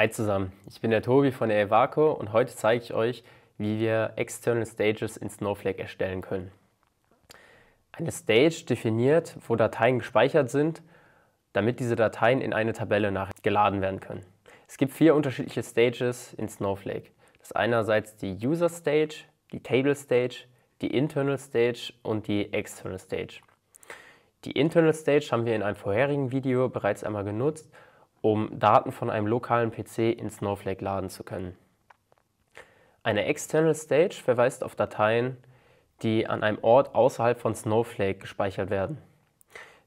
Hi zusammen, ich bin der Tobi von der Evaco und heute zeige ich euch, wie wir External Stages in Snowflake erstellen können. Eine Stage definiert, wo Dateien gespeichert sind, damit diese Dateien in eine Tabelle nachgeladen werden können. Es gibt vier unterschiedliche Stages in Snowflake. Das ist einerseits die User Stage, die Table Stage, die Internal Stage und die External Stage. Die Internal Stage haben wir in einem vorherigen Video bereits einmal genutzt um Daten von einem lokalen PC in Snowflake laden zu können. Eine External Stage verweist auf Dateien, die an einem Ort außerhalb von Snowflake gespeichert werden.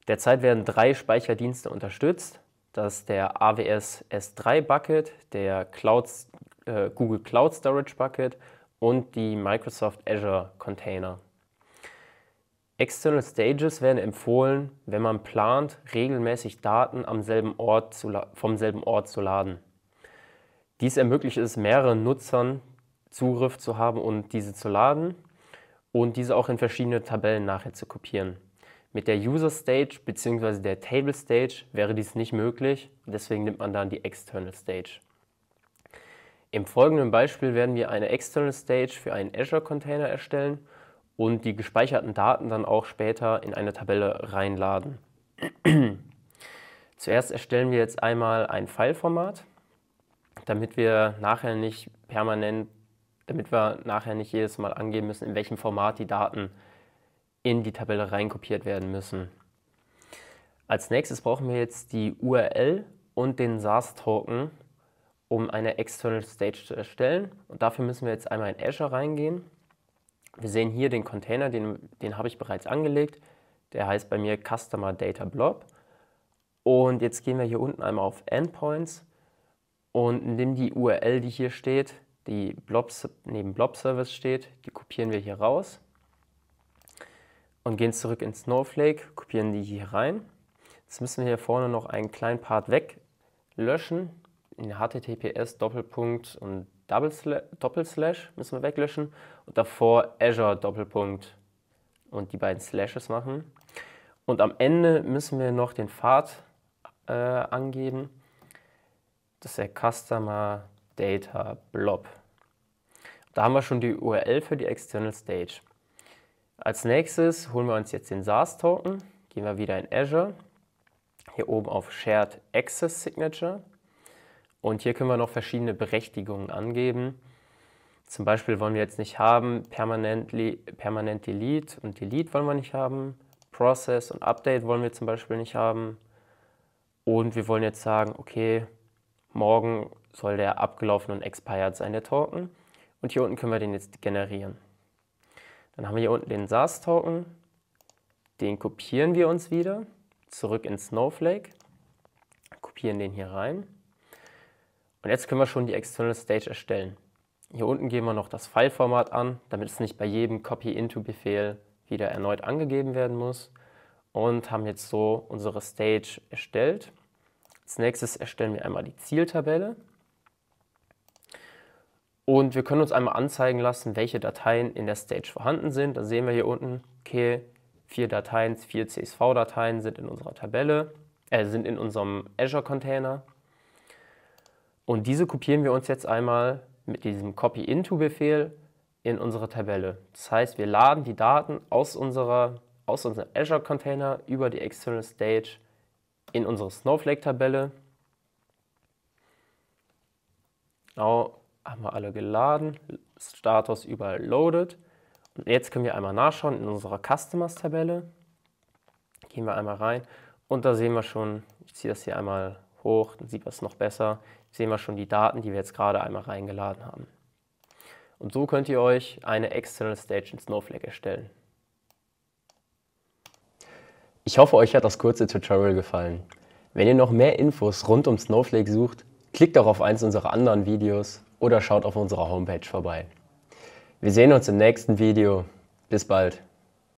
Derzeit werden drei Speicherdienste unterstützt. Das ist der AWS S3 Bucket, der Cloud, äh, Google Cloud Storage Bucket und die Microsoft Azure Container. External Stages werden empfohlen, wenn man plant, regelmäßig Daten am selben Ort zu, vom selben Ort zu laden. Dies ermöglicht es mehreren Nutzern, Zugriff zu haben und diese zu laden und diese auch in verschiedene Tabellen nachher zu kopieren. Mit der User Stage bzw. der Table Stage wäre dies nicht möglich, deswegen nimmt man dann die External Stage. Im folgenden Beispiel werden wir eine External Stage für einen Azure Container erstellen und die gespeicherten Daten dann auch später in eine Tabelle reinladen. Zuerst erstellen wir jetzt einmal ein Fileformat, damit wir nachher nicht permanent, damit wir nachher nicht jedes Mal angeben müssen, in welchem Format die Daten in die Tabelle reinkopiert werden müssen. Als nächstes brauchen wir jetzt die URL und den sas token um eine External Stage zu erstellen. Und dafür müssen wir jetzt einmal in Azure reingehen wir sehen hier den Container, den, den habe ich bereits angelegt. Der heißt bei mir Customer Data Blob. Und jetzt gehen wir hier unten einmal auf Endpoints und nehmen die URL, die hier steht, die Blobs, neben Blob Service steht, die kopieren wir hier raus und gehen zurück in Snowflake, kopieren die hier rein. Jetzt müssen wir hier vorne noch einen kleinen Part weglöschen, in https Doppelpunkt und Double Doppel Slash müssen wir weglöschen und davor Azure Doppelpunkt und die beiden Slashes machen. Und am Ende müssen wir noch den Pfad äh, angeben. Das ist der Customer Data Blob. Da haben wir schon die URL für die External Stage. Als nächstes holen wir uns jetzt den SaaS-Token, gehen wir wieder in Azure, hier oben auf Shared Access Signature und hier können wir noch verschiedene Berechtigungen angeben. Zum Beispiel wollen wir jetzt nicht haben, permanently, permanent delete und delete wollen wir nicht haben. Process und Update wollen wir zum Beispiel nicht haben. Und wir wollen jetzt sagen, okay, morgen soll der abgelaufen und expired sein, der Token. Und hier unten können wir den jetzt generieren. Dann haben wir hier unten den SAS-Token. Den kopieren wir uns wieder zurück in Snowflake. Kopieren den hier rein. Und jetzt können wir schon die External Stage erstellen. Hier unten geben wir noch das File-Format an, damit es nicht bei jedem Copy-Into-Befehl wieder erneut angegeben werden muss. Und haben jetzt so unsere Stage erstellt. Als nächstes erstellen wir einmal die Zieltabelle. Und wir können uns einmal anzeigen lassen, welche Dateien in der Stage vorhanden sind. Da sehen wir hier unten, okay, vier Dateien, vier CSV-Dateien sind in unserer Tabelle, äh, sind in unserem Azure-Container. Und diese kopieren wir uns jetzt einmal mit diesem Copy-Into-Befehl in unsere Tabelle. Das heißt, wir laden die Daten aus, unserer, aus unserem Azure-Container über die External Stage in unsere Snowflake-Tabelle. Genau, haben wir alle geladen, Status überall loaded. Und jetzt können wir einmal nachschauen in unserer Customers-Tabelle. Gehen wir einmal rein und da sehen wir schon, ich ziehe das hier einmal hoch, dann sieht man es noch besser. Hier sehen wir schon die Daten, die wir jetzt gerade einmal reingeladen haben. Und so könnt ihr euch eine External Stage in Snowflake erstellen. Ich hoffe, euch hat das kurze Tutorial gefallen. Wenn ihr noch mehr Infos rund um Snowflake sucht, klickt doch auf eins unserer anderen Videos oder schaut auf unserer Homepage vorbei. Wir sehen uns im nächsten Video. Bis bald.